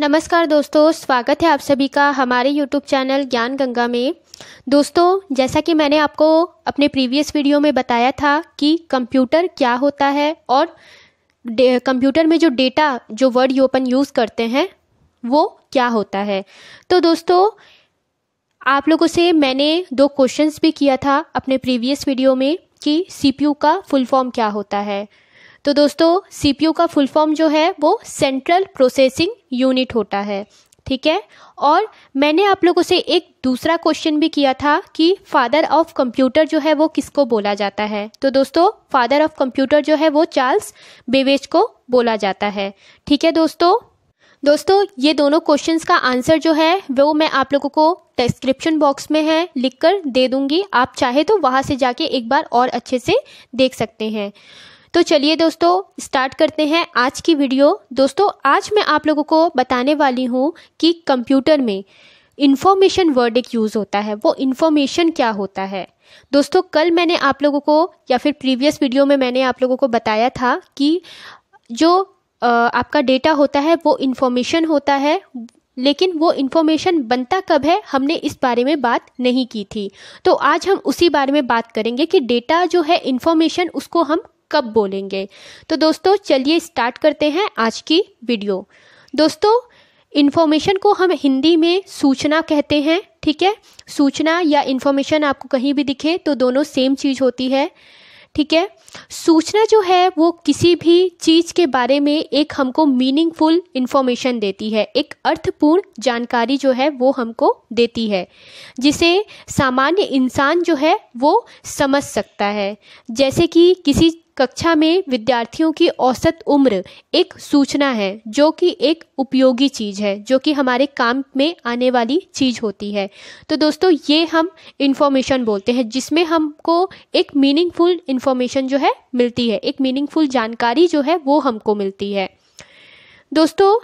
नमस्कार दोस्तों स्वागत है आप सभी का हमारे YouTube चैनल ज्ञान गंगा में दोस्तों जैसा कि मैंने आपको अपने प्रीवियस वीडियो में बताया था कि कंप्यूटर क्या होता है और कंप्यूटर में जो डेटा जो वर्ड ओपन यूज़ करते हैं वो क्या होता है तो दोस्तों आप लोगों से मैंने दो क्वेश्चंस भी किया था अपने प्रीवियस वीडियो में कि सी का फुल फॉर्म क्या होता है तो दोस्तों सीपीयू का फुल फॉर्म जो है वो सेंट्रल प्रोसेसिंग यूनिट होता है ठीक है और मैंने आप लोगों से एक दूसरा क्वेश्चन भी किया था कि फादर ऑफ कंप्यूटर जो है वो किसको बोला जाता है तो दोस्तों फादर ऑफ कंप्यूटर जो है वो चार्ल्स बेवेज को बोला जाता है ठीक है दोस्तों दोस्तों ये दोनों क्वेश्चंस का आंसर जो है वो मैं आप लोगों को डिस्क्रिप्शन बॉक्स में है लिख कर दे दूंगी आप चाहे तो वहाँ से जाके एक बार और अच्छे से देख सकते हैं तो चलिए दोस्तों स्टार्ट करते हैं आज की वीडियो दोस्तों आज मैं आप लोगों को बताने वाली हूँ कि कंप्यूटर में इन्फॉर्मेशन वर्ड एक यूज़ होता है वो इन्फॉर्मेशन क्या होता है दोस्तों कल मैंने आप लोगों को या फिर प्रीवियस वीडियो में मैंने आप लोगों को बताया था कि जो आपका डेटा होता है वो इन्फॉर्मेशन होता है लेकिन वो इन्फॉर्मेशन बनता कब है हमने इस बारे में बात नहीं की थी तो आज हम उसी बारे में बात करेंगे कि डेटा जो है इन्फॉर्मेशन उसको हम कब बोलेंगे तो दोस्तों चलिए स्टार्ट करते हैं आज की वीडियो दोस्तों इन्फॉर्मेशन को हम हिंदी में सूचना कहते हैं ठीक है सूचना या इन्फॉर्मेशन आपको कहीं भी दिखे तो दोनों सेम चीज़ होती है ठीक है सूचना जो है वो किसी भी चीज़ के बारे में एक हमको मीनिंगफुल इन्फॉर्मेशन देती है एक अर्थपूर्ण जानकारी जो है वो हमको देती है जिसे सामान्य इंसान जो है वो समझ सकता है जैसे कि किसी कक्षा में विद्यार्थियों की औसत उम्र एक सूचना है जो कि एक उपयोगी चीज़ है जो कि हमारे काम में आने वाली चीज़ होती है तो दोस्तों ये हम इन्फॉर्मेशन बोलते हैं जिसमें हमको एक मीनिंगफुल इन्फॉर्मेशन जो है मिलती है एक मीनिंगफुल जानकारी जो है वो हमको मिलती है दोस्तों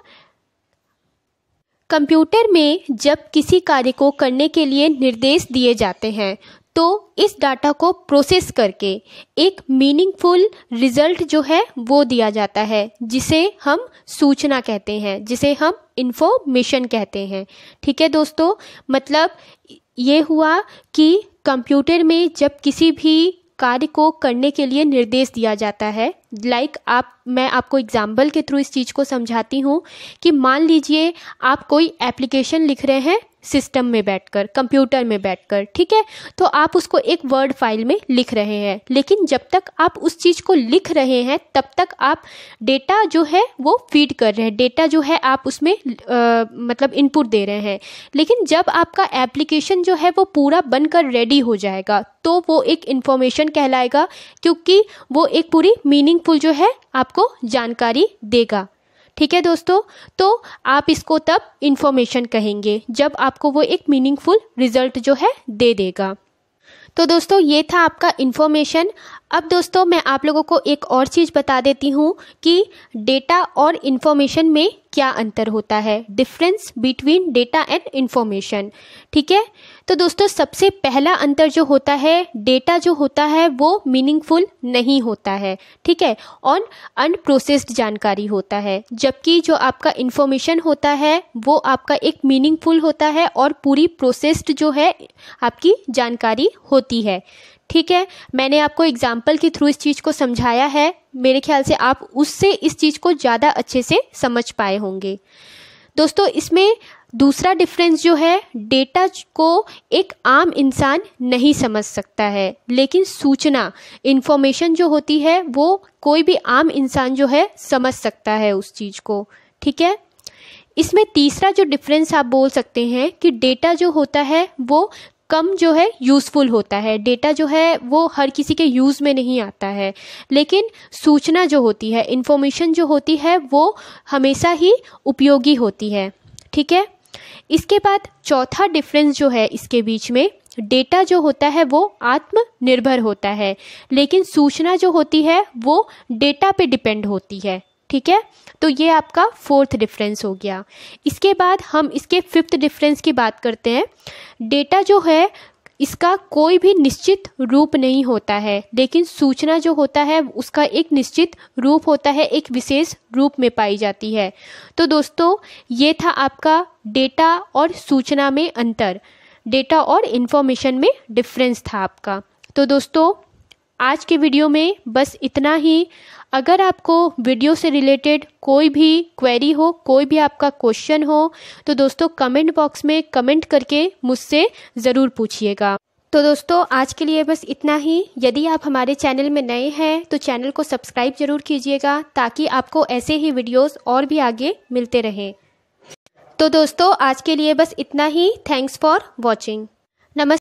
कंप्यूटर में जब किसी कार्य को करने के लिए निर्देश दिए जाते हैं तो इस डाटा को प्रोसेस करके एक मीनिंगफुल रिजल्ट जो है वो दिया जाता है जिसे हम सूचना कहते हैं जिसे हम इन्फॉर्मेशन कहते हैं ठीक है दोस्तों मतलब ये हुआ कि कंप्यूटर में जब किसी भी कार्य को करने के लिए निर्देश दिया जाता है लाइक like आप मैं आपको एग्जाम्पल के थ्रू इस चीज़ को समझाती हूँ कि मान लीजिए आप कोई एप्लीकेशन लिख रहे हैं सिस्टम में बैठकर कंप्यूटर में बैठकर ठीक है तो आप उसको एक वर्ड फाइल में लिख रहे हैं लेकिन जब तक आप उस चीज़ को लिख रहे हैं तब तक आप डेटा जो है वो फीड कर रहे हैं डेटा जो है आप उसमें आ, मतलब इनपुट दे रहे हैं लेकिन जब आपका एप्लीकेशन जो है वो पूरा बनकर रेडी हो जाएगा तो वो एक इन्फॉर्मेशन कहलाएगा क्योंकि वो एक पूरी मीनिंगफुल जो है आपको जानकारी देगा ठीक है दोस्तों तो आप इसको तब इन्फॉर्मेशन कहेंगे जब आपको वो एक मीनिंगफुल रिजल्ट जो है दे देगा तो दोस्तों ये था आपका इन्फॉर्मेशन अब दोस्तों मैं आप लोगों को एक और चीज़ बता देती हूँ कि डेटा और इन्फॉर्मेशन में क्या अंतर होता है difference between data and information ठीक है तो दोस्तों सबसे पहला अंतर जो होता है डेटा जो होता है वो मीनिंगफुल नहीं होता है ठीक है और अनप्रोसेस्ड जानकारी होता है जबकि जो आपका इन्फॉर्मेशन होता है वो आपका एक मीनिंगफुल होता है और पूरी प्रोसेस्ड जो है आपकी जानकारी होती है ठीक है मैंने आपको एग्जाम्पल के थ्रू इस चीज़ को समझाया है मेरे ख्याल से आप उससे इस चीज़ को ज़्यादा अच्छे से समझ पाए होंगे दोस्तों इसमें दूसरा डिफरेंस जो है डेटा को एक आम इंसान नहीं समझ सकता है लेकिन सूचना इन्फॉर्मेशन जो होती है वो कोई भी आम इंसान जो है समझ सकता है उस चीज़ को ठीक है इसमें तीसरा जो डिफरेंस आप बोल सकते हैं कि डेटा जो होता है वो कम जो है यूज़फुल होता है डेटा जो है वो हर किसी के यूज़ में नहीं आता है लेकिन सूचना जो होती है इन्फॉर्मेशन जो होती है वो हमेशा ही उपयोगी होती है ठीक है इसके बाद चौथा डिफरेंस जो है इसके बीच में डेटा जो होता है वो आत्मनिर्भर होता है लेकिन सूचना जो होती है वो डेटा पे डिपेंड होती है ठीक है तो ये आपका फोर्थ डिफरेंस हो गया इसके बाद हम इसके फिफ्थ डिफरेंस की बात करते हैं डेटा जो है इसका कोई भी निश्चित रूप नहीं होता है लेकिन सूचना जो होता है उसका एक निश्चित रूप होता है एक विशेष रूप में पाई जाती है तो दोस्तों ये था आपका डेटा और सूचना में अंतर डेटा और इन्फॉर्मेशन में डिफरेंस था आपका तो दोस्तों आज के वीडियो में बस इतना ही अगर आपको वीडियो से रिलेटेड कोई भी क्वेरी हो कोई भी आपका क्वेश्चन हो तो दोस्तों कमेंट बॉक्स में कमेंट करके मुझसे ज़रूर पूछिएगा तो दोस्तों आज के लिए बस इतना ही यदि आप हमारे चैनल में नए हैं तो चैनल को सब्सक्राइब जरूर कीजिएगा ताकि आपको ऐसे ही वीडियोस और भी आगे मिलते रहें तो दोस्तों आज के लिए बस इतना ही थैंक्स फॉर वॉचिंग नमस्ते